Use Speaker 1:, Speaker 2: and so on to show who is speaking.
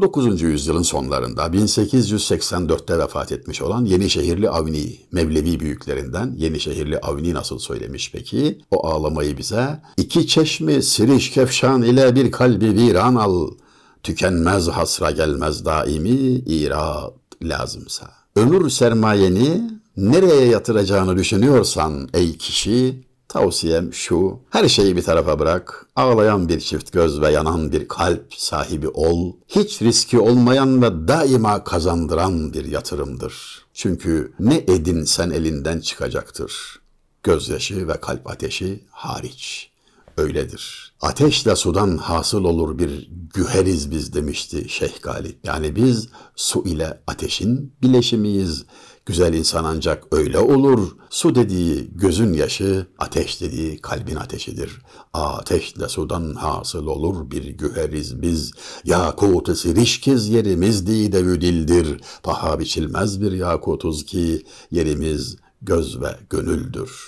Speaker 1: 19. yüzyılın sonlarında 1884'te vefat etmiş olan Yenişehirli Avni, Mevlevi büyüklerinden Yenişehirli Avni nasıl söylemiş peki? O ağlamayı bize iki çeşmi siriş kefşan ile bir kalbi viran al, tükenmez hasra gelmez daimi irat lazımsa. Ömür sermayeni nereye yatıracağını düşünüyorsan ey kişi Tavsiyem şu, her şeyi bir tarafa bırak, ağlayan bir çift göz ve yanan bir kalp sahibi ol, hiç riski olmayan ve daima kazandıran bir yatırımdır. Çünkü ne edin sen elinden çıkacaktır. Gözyaşı ve kalp ateşi hariç. Öyledir. Ateşle sudan hasıl olur bir güheriz biz demişti Şeyh Galip. Yani biz su ile ateşin bileşimiyiz. Güzel insan ancak öyle olur. Su dediği gözün yaşı, ateş dediği kalbin ateşidir. Ateşle sudan hasıl olur bir güheriz biz. Yakut-ı sirişkiz yerimiz didevi dildir. Paha biçilmez bir yakutuz ki yerimiz göz ve gönüldür.